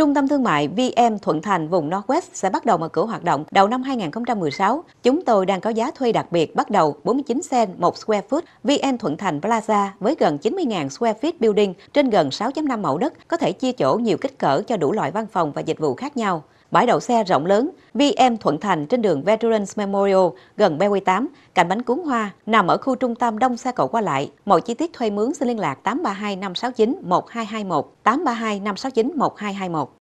Trung tâm Thương mại VM Thuận Thành vùng Northwest sẽ bắt đầu mở cửa hoạt động đầu năm 2016. Chúng tôi đang có giá thuê đặc biệt bắt đầu 49 cent một square foot VM Thuận Thành Plaza với gần 90.000 square feet building trên gần 6.5 mẫu đất có thể chia chỗ nhiều kích cỡ cho đủ loại văn phòng và dịch vụ khác nhau bãi đậu xe rộng lớn VM Thuận Thành trên đường Veterans Memorial gần BW8, cạnh bánh cuốn hoa, nằm ở khu trung tâm đông xe cộ qua lại. Mọi chi tiết thuê mướn xin liên lạc 832 569 1221, 832 569 1221.